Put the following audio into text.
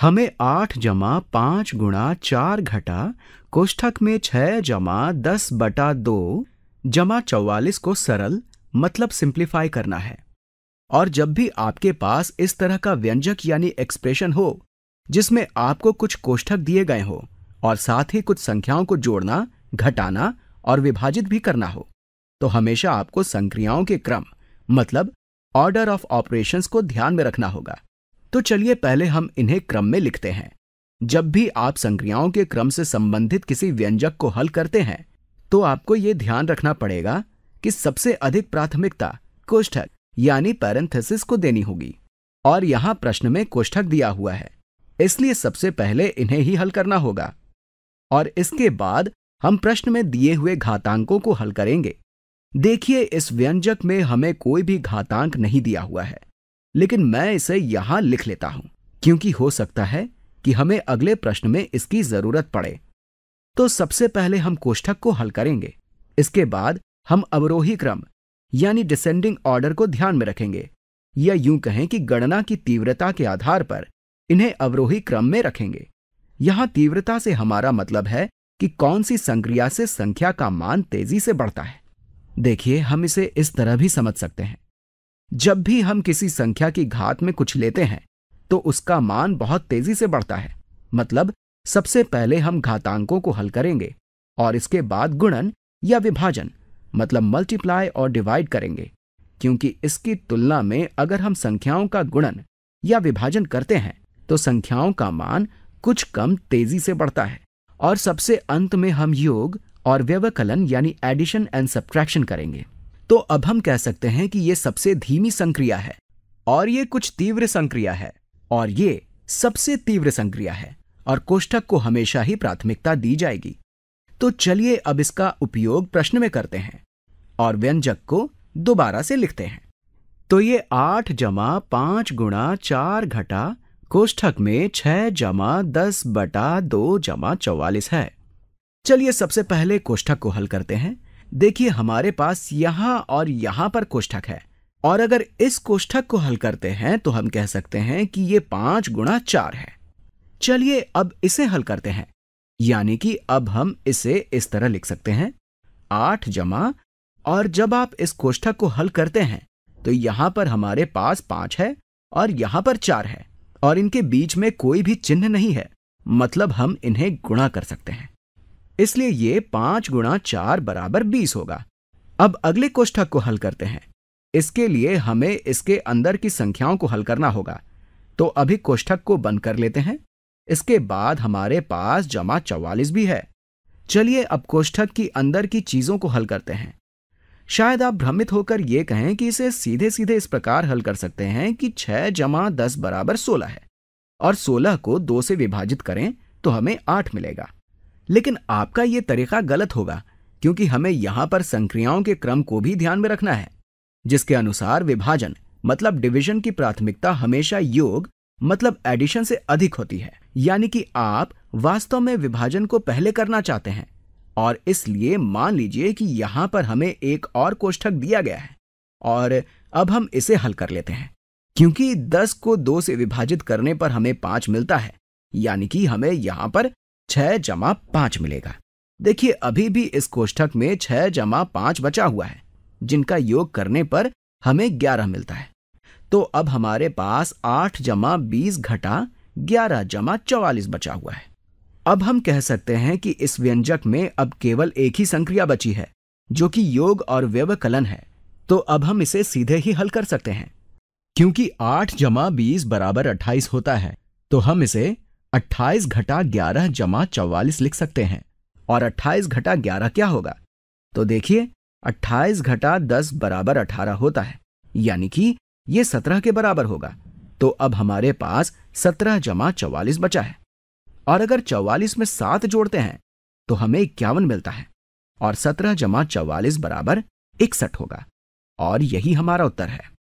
हमें आठ जमा पांच गुणा चार घटा कोष्ठक में छह जमा दस बटा दो जमा चौवालीस को सरल मतलब सिंप्लीफाई करना है और जब भी आपके पास इस तरह का व्यंजक यानी एक्सप्रेशन हो जिसमें आपको कुछ कोष्ठक दिए गए हो और साथ ही कुछ संख्याओं को जोड़ना घटाना और विभाजित भी करना हो तो हमेशा आपको संक्रियाओं के क्रम मतलब ऑर्डर ऑफ ऑपरेशंस को ध्यान में रखना होगा तो चलिए पहले हम इन्हें क्रम में लिखते हैं जब भी आप संक्रियाओं के क्रम से संबंधित किसी व्यंजक को हल करते हैं तो आपको ये ध्यान रखना पड़ेगा कि सबसे अधिक प्राथमिकता कोष्ठक यानी पैरेंथेसिस को देनी होगी और यहां प्रश्न में कोष्ठक दिया हुआ है इसलिए सबसे पहले इन्हें ही हल करना होगा और इसके बाद हम प्रश्न में दिए हुए घातांकों को हल करेंगे देखिए इस व्यंजक में हमें कोई भी घातांक नहीं दिया हुआ है लेकिन मैं इसे यहां लिख लेता हूं क्योंकि हो सकता है कि हमें अगले प्रश्न में इसकी जरूरत पड़े तो सबसे पहले हम कोष्ठक को हल करेंगे इसके बाद हम अवरोही क्रम यानी डिसेंडिंग ऑर्डर को ध्यान में रखेंगे या यूं कहें कि गणना की तीव्रता के आधार पर इन्हें अवरोही क्रम में रखेंगे यहां तीव्रता से हमारा मतलब है कि कौन सी संक्रिया से संख्या का मान तेजी से बढ़ता है देखिए हम इसे इस तरह भी समझ सकते हैं जब भी हम किसी संख्या की घात में कुछ लेते हैं तो उसका मान बहुत तेजी से बढ़ता है मतलब सबसे पहले हम घातांकों को हल करेंगे और इसके बाद गुणन या विभाजन मतलब मल्टीप्लाई और डिवाइड करेंगे क्योंकि इसकी तुलना में अगर हम संख्याओं का गुणन या विभाजन करते हैं तो संख्याओं का मान कुछ कम तेजी से बढ़ता है और सबसे अंत में हम योग और व्यवकलन यानी एडिशन एंड सब्ट्रैक्शन करेंगे तो अब हम कह सकते हैं कि यह सबसे धीमी संक्रिया है और ये कुछ तीव्र संक्रिया है और ये सबसे तीव्र संक्रिया है और कोष्ठक को हमेशा ही प्राथमिकता दी जाएगी तो चलिए अब इसका उपयोग प्रश्न में करते हैं और व्यंजक को दोबारा से लिखते हैं तो ये आठ जमा पांच गुणा चार घटा कोष्ठक में छह जमा दस बटा दो जमा चौवालिस है चलिए सबसे पहले कोष्ठक को हल करते हैं देखिए हमारे पास यहां और यहां पर कोष्ठक है और अगर इस कोष्ठक को हल करते हैं तो हम कह सकते हैं कि ये पांच गुणा चार है चलिए अब इसे हल करते हैं यानी कि अब हम इसे इस तरह लिख सकते हैं आठ जमा और जब आप इस कोष्ठक को हल करते हैं तो यहां पर हमारे पास पांच है और यहां पर चार है और इनके बीच में कोई भी चिन्ह नहीं है मतलब हम इन्हें गुणा कर सकते हैं इसलिए ये पांच गुणा चार बराबर बीस होगा अब अगले कोष्ठक को हल करते हैं इसके लिए हमें इसके अंदर की संख्याओं को हल करना होगा तो अभी कोष्ठक को बंद कर लेते हैं इसके बाद हमारे पास जमा चौवालिस भी है चलिए अब कोष्ठक की अंदर की चीजों को हल करते हैं शायद आप भ्रमित होकर यह कहें कि इसे सीधे सीधे इस प्रकार हल कर सकते हैं कि छह जमा दस बराबर सोलह है और सोलह को दो से विभाजित करें तो हमें आठ मिलेगा लेकिन आपका ये तरीका गलत होगा क्योंकि हमें यहां पर संक्रियाओं के क्रम को भी ध्यान में रखना है जिसके अनुसार विभाजन मतलब डिवीजन की प्राथमिकता हमेशा योग मतलब एडिशन से अधिक होती है यानी कि आप वास्तव में विभाजन को पहले करना चाहते हैं और इसलिए मान लीजिए कि यहां पर हमें एक और कोष्ठक दिया गया है और अब हम इसे हल कर लेते हैं क्योंकि 10 को 2 से विभाजित करने पर हमें 5 मिलता है यानी कि हमें यहां पर छह जमा पांच मिलेगा देखिए अभी भी इस कोष्ठक में छह जमा पांच बचा हुआ है जिनका योग करने पर हमें ग्यारह मिलता है तो अब हमारे पास आठ जमा बीस घटा ग्यारह जमा चौवालीस बचा हुआ है अब हम कह सकते हैं कि इस व्यंजक में अब केवल एक ही संक्रिया बची है जो कि योग और व्यवकलन है तो अब हम इसे सीधे ही हल कर सकते हैं क्योंकि आठ जमा बीस बराबर अट्ठाईस होता है तो हम इसे अट्ठाईस घटा ग्यारह जमा चौवालीस लिख सकते हैं और अट्ठाईस घटा ग्यारह क्या होगा तो देखिए अट्ठाईस घटा दस बराबर अठारह होता है यानी कि यह सत्रह के बराबर होगा तो अब हमारे पास सत्रह जमा चौवालीस बचा है और अगर चौवालीस में सात जोड़ते हैं तो हमें इक्यावन मिलता है और सत्रह जमा चौवालीस बराबर इकसठ होगा और यही हमारा उत्तर है